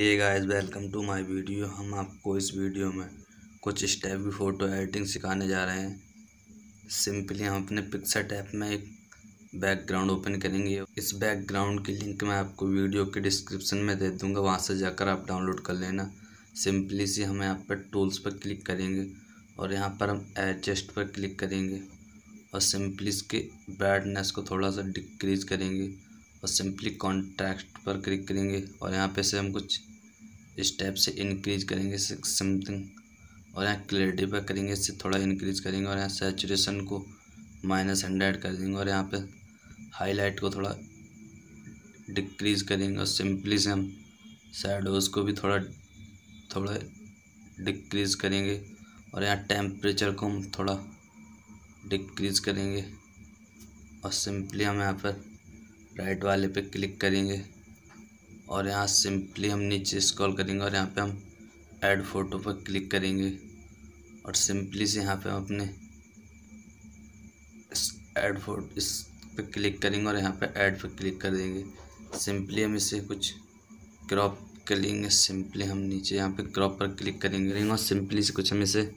hey guys welcome to my video हम आपको इस वीडियो में कुछ स्टेप भी फ़ोटो एडिटिंग सिखाने जा रहे हैं सिंपली हम अपने पिक्सर टैप में एक बैकग्राउंड ओपन करेंगे इस बैकग्राउंड की लिंक मैं आपको वीडियो के डिस्क्रिप्शन में दे दूंगा वहाँ से जाकर आप डाउनलोड कर लेना सिंपली सी हम यहाँ पर टूल्स पर क्लिक करेंगे और यहाँ पर हम एडजस्ट पर क्लिक करेंगे और सिंपली इसके ब्राइटनेस को थोड़ा सा डिक्रीज़ करेंगे और सिंपली कॉन्ट्रैक्ट पर क्लिक करेंगे और यहाँ पे से हम कुछ स्टेप से इंक्रीज करेंगे समथिंग और यहाँ क्लियरिटी पर करेंगे इससे थोड़ा इंक्रीज करेंगे और यहाँ सेचुरेशन को माइनस हंड्रेड कर देंगे और यहाँ पे हाईलाइट को थोड़ा डिक्रीज करेंगे और सिंपली से हम सैडोज को भी थोड़ा थोड़ा डिक्रीज करेंगे और यहाँ टेम्परेचर को हम थोड़ा डिक्रीज करेंगे और सिंपली हम यहाँ पर राइट वाले पे क्लिक करेंगे और यहाँ सिंपली हम नीचे स्क्रॉल करेंगे और यहाँ पे हम ऐड फ़ोटो पर क्लिक करेंगे और सिंपली से यहाँ पे हम अपने ऐड फोटो इस पे क्लिक करेंगे और यहाँ पे ऐड पे क्लिक कर देंगे सिंपली हम इसे कुछ क्रॉप करेंगे सिंपली हम नीचे यहाँ पे क्रॉप पर क्लिक करेंगे और सिंपली से कुछ हम इसे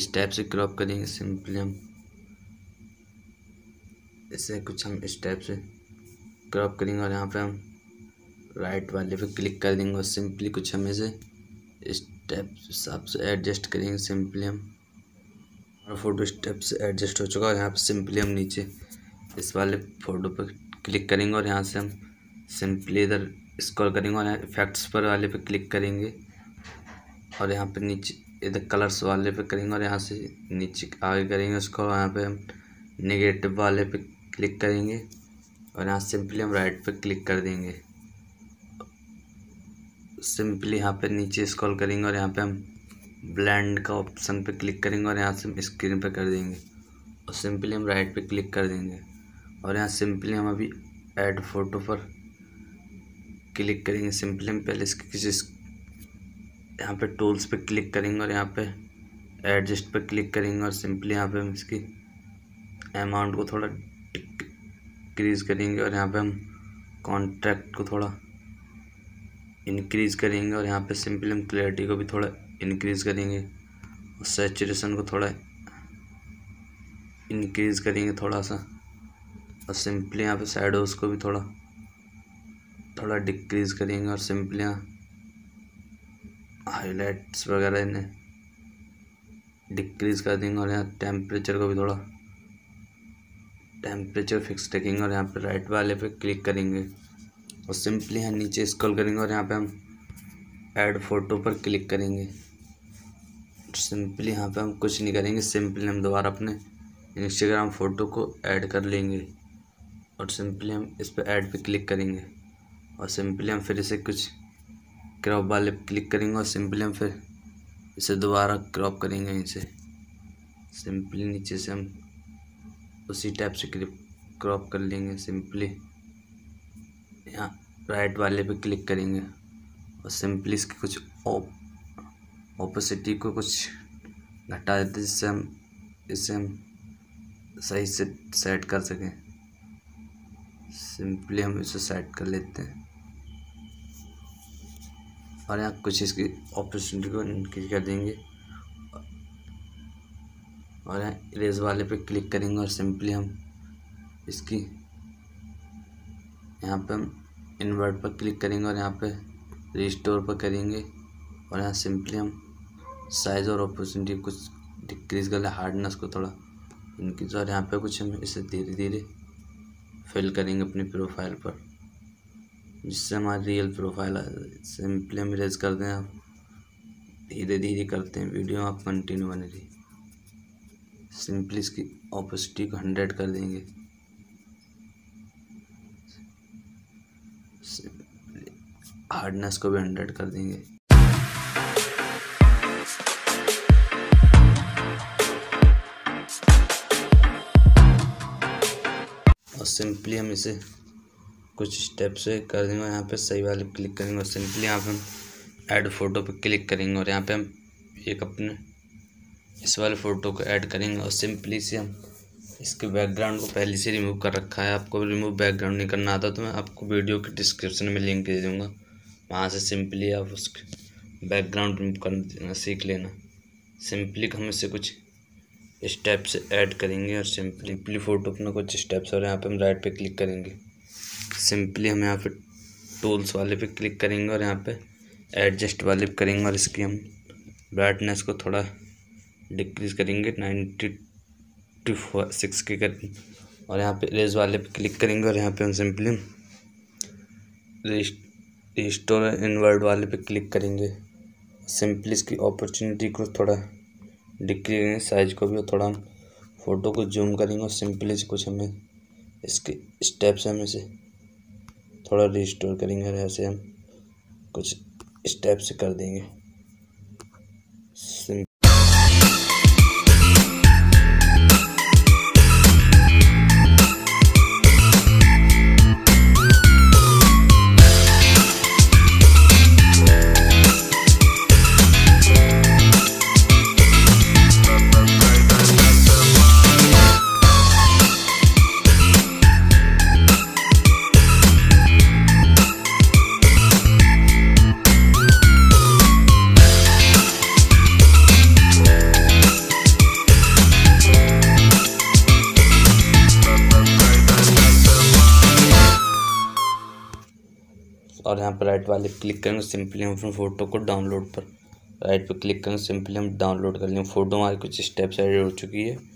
इस टाइप से क्रॉप करेंगे सिंपली हम इसे कुछ हम इस टाइप से क्रॉप करेंगे और यहाँ पे हम राइट वाले पे क्लिक कर देंगे और सिंपली कुछ हमें से स्टेप हिसाब से एडजस्ट करेंगे सिंपली हम और फोटो स्टेप से एडजस्ट हो चुका है और यहाँ पर सिंपली हम नीचे इस वाले फ़ोटो पर क्लिक करेंगे और यहाँ से हम सिंपली इधर स्क्रॉल करेंगे और इफेक्ट्स पर वाले पे क्लिक करेंगे और यहाँ पे नीचे इधर कलर्स वाले पे करेंगे और यहाँ से नीचे आगे करेंगे उसको यहाँ पे हम नेगेटिव वाले पे क्लिक करेंगे और यहाँ सिंपली हम राइट पर क्लिक कर देंगे सिंपली यहाँ पे नीचे स्क्रॉल करेंगे और यहाँ पे हम ब्लेंड का ऑप्शन पे क्लिक करेंगे और यहाँ से स्क्रीन पे कर देंगे और सिंपली हम राइट पे क्लिक कर देंगे और यहाँ सिंपली हम अभी ऐड फोटो पर क्लिक करेंगे सिंपली हम पहले इसके किसी यहाँ पे टूल्स पे क्लिक करेंगे और यहाँ पे एडजस्ट पे क्लिक करेंगे और सिंपली यहाँ पे हम इसकी अमाउंट को थोड़ा इंक्रीज करेंगे और यहाँ पे हम कॉन्ट्रैक्ट को थोड़ा इंक्रीज़ करेंगे और यहाँ पे सिंपल हम क्लैरिटी को भी थोड़ा इंक्रीज़ करेंगे और सेचुरेशन को थोड़ा इंक्रीज़ करेंगे थोड़ा सा और सिंपली यहाँ पे सैडोज़ को भी थोड़ा थोड़ा डिक्रीज़ करेंगे और सिंपली यहाँ हाईलाइट्स वगैरह इन्हें डिक्रीज़ कर देंगे और यहाँ टेम्परेचर को भी थोड़ा टेम्परेचर फिक्स देखेंगे और यहाँ पर राइट वाले पे क्लिक करेंगे और सिंपली हम नीचे स्क्रॉल करेंगे और यहाँ पे हम ऐड फ़ोटो पर क्लिक करेंगे सिंपली यहाँ पे हम कुछ नहीं करेंगे सिंपली हम दोबारा अपने इंस्टाग्राम फ़ोटो को ऐड कर लेंगे और सिंपली हम इस पर ऐड पे क्लिक करेंगे और सिंपली हम फिर इसे कुछ क्रॉप वाले क्लिक करेंगे और सिंपली हम फिर इसे दोबारा क्रॉप करेंगे यहीं सिंपली नीचे से हम उसी टाइप से क्लिप क्रॉप कर लेंगे सिंपली यहाँ राइट वाले पे क्लिक करेंगे और सिंपली इसके कुछ ऑप ऑपोसिटी को कुछ घटा देते जिससे हम इसे हम सही से सेट कर सकें सिंपली हम इसे सेट कर लेते हैं और यहाँ कुछ इसकी ऑपर्चुनिटी को इनक्रीज कर देंगे और इरेज वाले पे क्लिक करेंगे और सिंपली हम इसकी यहाँ पे हम इन्वर्ट पर क्लिक करेंगे और यहाँ पे रिस्टोर पर करेंगे और यहाँ सिंपली हम साइज़ और अपॉर्चुनिटी कुछ डिक्रीज़ कर ले हार्डनेस को थोड़ा इनकी और यहाँ पे कुछ हम इसे धीरे धीरे फिल करेंगे अपनी प्रोफाइल पर जिससे हमारी रियल प्रोफाइल सिंपली हम इरेज कर दें आप धीरे धीरे करते हैं वीडियो आप कंटिन्यू बने रही सिंपली इसकी ऑपोसिटी को हंड्रेड कर देंगे हार्डनेस को भी हंड्रेड कर देंगे और सिंपली हम इसे कुछ स्टेप से कर देंगे यहाँ पे सही वाले क्लिक करेंगे और सिंपली यहाँ पे हम ऐड फ़ोटो पे क्लिक करेंगे और यहाँ पे हम एक अपने इस वाले फ़ोटो को ऐड करेंगे और सिंपली से हम इसके बैकग्राउंड को पहले से रिमूव कर रखा है आपको रिमूव बैकग्राउंड नहीं करना आता तो मैं आपको वीडियो के डिस्क्रिप्शन में लिंक दे दूँगा वहाँ से सिंपली आप उसके बैकग्राउंड रिमूव देना सीख लेना सिंपली हम इसे कुछ स्टेप्स ऐड करेंगे और सिंपली फ़ोटो अपना कुछ स्टेप्स और यहाँ पर हम राइट पर क्लिक करेंगे सिंपली हम यहाँ पर टूल्स वाले पे क्लिक करेंगे और यहाँ पर एडजस्ट वाले करेंगे और इसकी हम ब्राइटनेस को थोड़ा डिक्रीज करेंगे नाइन्टी सिक्स के कर और यहाँ पे रेज वाले पे क्लिक करेंगे और यहाँ पे हम सिंपली रिस्टोर इनवर्ड वाले पे क्लिक करेंगे सिंपली इसकी अपॉर्चुनिटी को थोड़ा डिक्री करेंगे साइज़ को भी और थोड़ा हम फ़ोटो को जूम करेंगे और सिंपली से कुछ हमें इसके स्टेप्स हमें से थोड़ा रिस्टोर करेंगे और ऐसे हम कुछ स्टेप्स कर देंगे और यहाँ पर राइट वाले क्लिक करेंगे सिंपली हम अपनी फ़ोटो को डाउनलोड पर राइट पर क्लिक करेंगे सिंपली हम डाउनलोड कर लेंगे फ़ोटो हमारी कुछ स्टेप से एडिट हो चुकी है